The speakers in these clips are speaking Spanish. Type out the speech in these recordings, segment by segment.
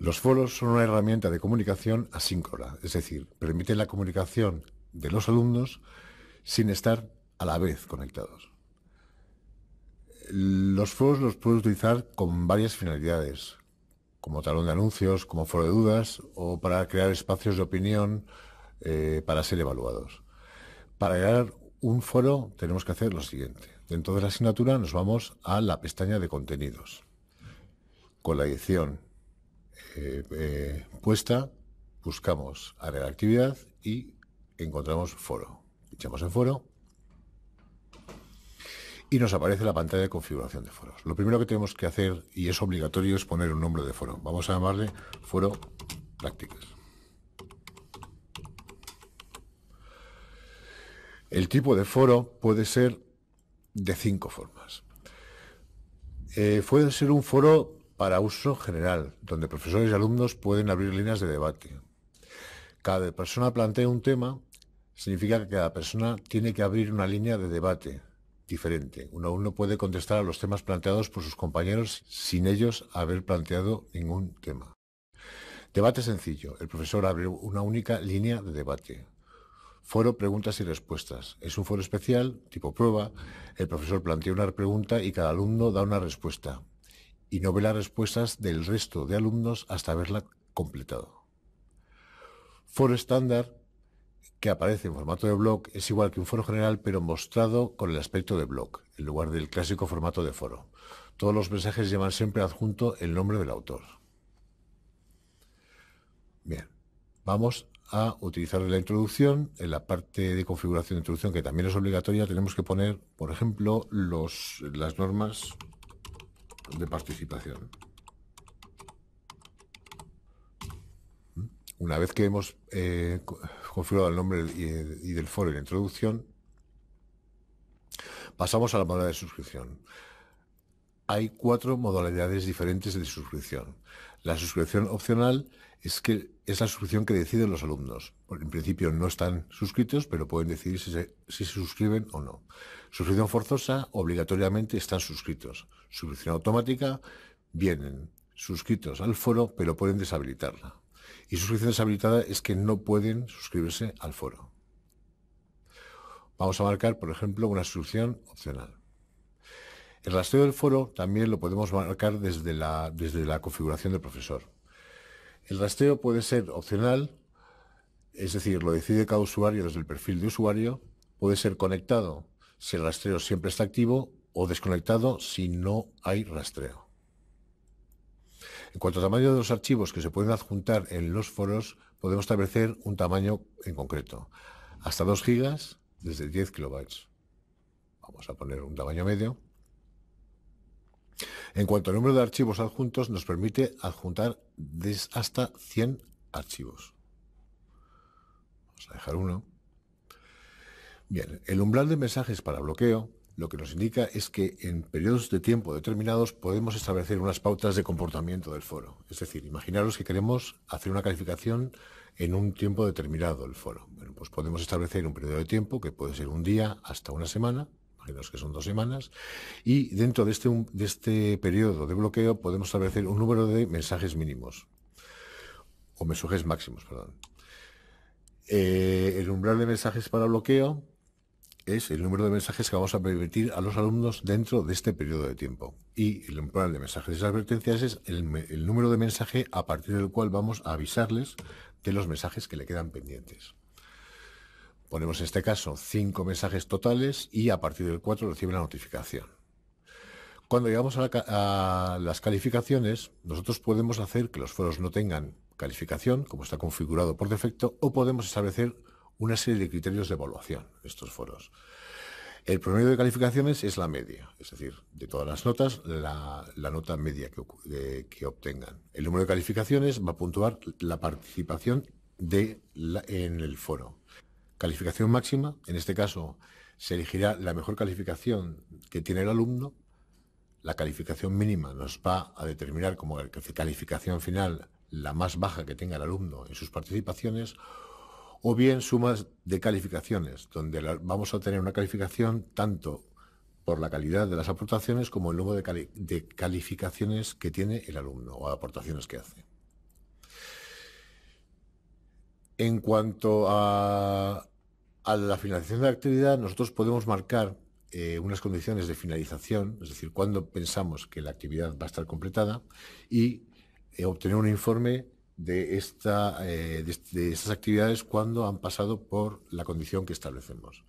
Los foros son una herramienta de comunicación asíncrona, es decir, permiten la comunicación de los alumnos sin estar a la vez conectados. Los foros los puedo utilizar con varias finalidades, como talón de anuncios, como foro de dudas o para crear espacios de opinión eh, para ser evaluados. Para crear un foro tenemos que hacer lo siguiente. Dentro de la asignatura nos vamos a la pestaña de contenidos, con la edición eh, eh, puesta, buscamos área de actividad y encontramos foro. Echamos en foro y nos aparece la pantalla de configuración de foros. Lo primero que tenemos que hacer, y es obligatorio, es poner un nombre de foro. Vamos a llamarle foro prácticas. El tipo de foro puede ser de cinco formas. Eh, puede ser un foro para uso general, donde profesores y alumnos pueden abrir líneas de debate. Cada persona plantea un tema, significa que cada persona tiene que abrir una línea de debate diferente. Uno alumno puede contestar a los temas planteados por sus compañeros sin ellos haber planteado ningún tema. Debate sencillo. El profesor abre una única línea de debate. Foro preguntas y respuestas. Es un foro especial, tipo prueba. El profesor plantea una pregunta y cada alumno da una respuesta y no ve las respuestas del resto de alumnos hasta haberla completado. Foro estándar, que aparece en formato de blog, es igual que un foro general, pero mostrado con el aspecto de blog, en lugar del clásico formato de foro. Todos los mensajes llevan siempre adjunto el nombre del autor. Bien, vamos a utilizar la introducción. En la parte de configuración de introducción, que también es obligatoria, tenemos que poner, por ejemplo, las normas de participación. ¿Mm? Una vez que hemos eh, configurado el nombre y, del foro y la introducción, pasamos a la modalidad de suscripción. Hay cuatro modalidades diferentes de suscripción. La suscripción opcional es que es la suscripción que deciden los alumnos. En principio no están suscritos, pero pueden decidir si se, si se suscriben o no. Suscripción forzosa, obligatoriamente están suscritos. Suscripción automática, vienen suscritos al foro, pero pueden deshabilitarla. Y suscripción deshabilitada es que no pueden suscribirse al foro. Vamos a marcar, por ejemplo, una suscripción opcional. El rastreo del foro también lo podemos marcar desde la, desde la configuración del profesor. El rastreo puede ser opcional, es decir, lo decide cada usuario desde el perfil de usuario, puede ser conectado si el rastreo siempre está activo o desconectado si no hay rastreo. En cuanto al tamaño de los archivos que se pueden adjuntar en los foros, podemos establecer un tamaño en concreto, hasta 2 GB desde 10 kilobytes. Vamos a poner un tamaño medio. En cuanto al número de archivos adjuntos, nos permite adjuntar hasta 100 archivos. Vamos a dejar uno. Bien, el umbral de mensajes para bloqueo lo que nos indica es que en periodos de tiempo determinados podemos establecer unas pautas de comportamiento del foro. Es decir, imaginaros que queremos hacer una calificación en un tiempo determinado del foro. Bueno, pues podemos establecer un periodo de tiempo que puede ser un día hasta una semana Imaginaos que son dos semanas, y dentro de este, de este periodo de bloqueo podemos establecer un número de mensajes mínimos, o mensajes máximos, perdón. Eh, el umbral de mensajes para bloqueo es el número de mensajes que vamos a permitir a los alumnos dentro de este periodo de tiempo. Y el umbral de mensajes de advertencias es el número de mensaje a partir del cual vamos a avisarles de los mensajes que le quedan pendientes. Ponemos en este caso cinco mensajes totales y a partir del 4 recibe la notificación. Cuando llegamos a, las calificaciones, nosotros podemos hacer que los foros no tengan calificación, como está configurado por defecto, o podemos establecer una serie de criterios de evaluación de estos foros. El promedio de calificaciones es la media, es decir, de todas las notas, la, nota media que, obtengan. El número de calificaciones va a puntuar la participación en el foro. Calificación máxima, en este caso se elegirá la mejor calificación que tiene el alumno. La calificación mínima nos va a determinar como calificación final la más baja que tenga el alumno en sus participaciones o bien sumas de calificaciones, donde vamos a tener una calificación tanto por la calidad de las aportaciones como el número de, de calificaciones que tiene el alumno o aportaciones que hace. En cuanto a a la finalización de la actividad nosotros podemos marcar eh, unas condiciones de finalización, es decir, cuando pensamos que la actividad va a estar completada y eh, obtener un informe de, eh, estas actividades cuando han pasado por la condición que establecemos.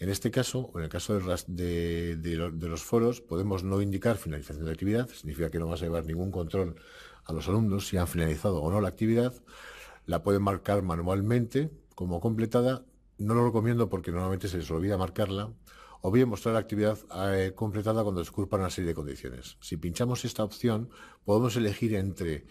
En este caso, o en el caso de, de, los foros, podemos no indicar finalización de actividad, significa que no vas a llevar ningún control a los alumnos si han finalizado o no la actividad. La pueden marcar manualmente como completada no lo recomiendo porque normalmente se les olvida marcarla, o bien mostrar la actividad eh, completada cuando se culpa una serie de condiciones. Si pinchamos esta opción, podemos elegir entre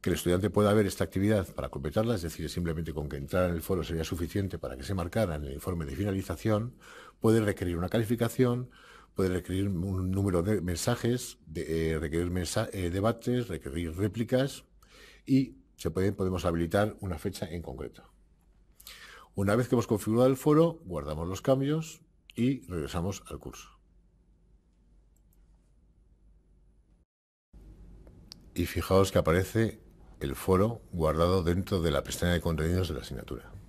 que el estudiante pueda ver esta actividad para completarla, es decir, simplemente con que entrar en el foro sería suficiente para que se marcara en el informe de finalización, puede requerir una calificación, puede requerir un número de mensajes, eh, requerir eh, debates, requerir réplicas y se pueden, podemos habilitar una fecha en concreto. Una vez que hemos configurado el foro, guardamos los cambios y regresamos al curso. Y fijaos que aparece el foro guardado dentro de la pestaña de contenidos de la asignatura.